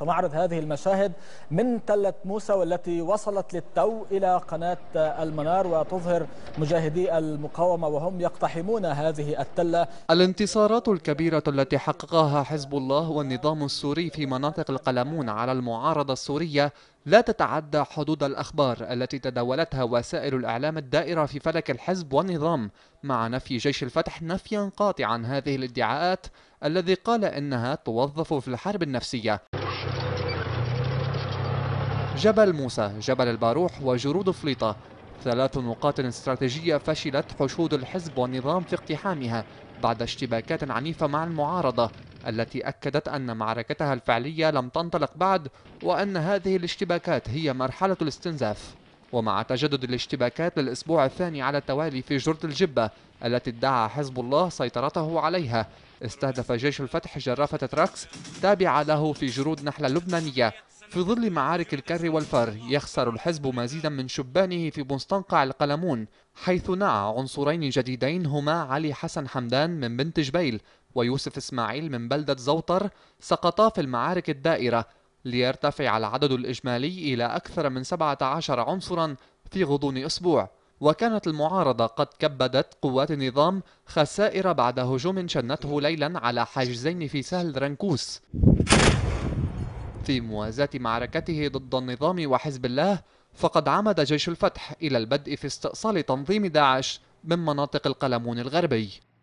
سنعرض هذه المشاهد من تلة موسى والتي وصلت للتو إلى قناة المنار وتظهر مجاهدي المقاومة وهم يقتحمون هذه التلة الانتصارات الكبيرة التي حققها حزب الله والنظام السوري في مناطق القلمون على المعارضة السورية لا تتعدى حدود الأخبار التي تداولتها وسائل الإعلام الدائرة في فلك الحزب والنظام مع نفي جيش الفتح نفيا قاطعا هذه الادعاءات الذي قال إنها توظف في الحرب النفسية جبل موسى جبل الباروح وجرود فليطة ثلاث نقاط استراتيجية فشلت حشود الحزب والنظام في اقتحامها بعد اشتباكات عنيفة مع المعارضة التي أكدت أن معركتها الفعلية لم تنطلق بعد وأن هذه الاشتباكات هي مرحلة الاستنزاف ومع تجدد الاشتباكات للأسبوع الثاني على التوالي في جرة الجبة التي ادعى حزب الله سيطرته عليها استهدف جيش الفتح جرافة تراكس تابعة له في جرود نحلة لبنانية في ظل معارك الكر والفر يخسر الحزب مزيدا من شبانه في مستنقع القلمون حيث نعى عنصرين جديدين هما علي حسن حمدان من بنت جبيل ويوسف اسماعيل من بلدة زوطر سقطا في المعارك الدائرة ليرتفع العدد الإجمالي إلى أكثر من 17 عنصرا في غضون أسبوع وكانت المعارضة قد كبدت قوات النظام خسائر بعد هجوم شنته ليلا على حاجزين في سهل رنكوس في موازاة معركته ضد النظام وحزب الله فقد عمد جيش الفتح إلى البدء في استئصال تنظيم داعش من مناطق القلمون الغربي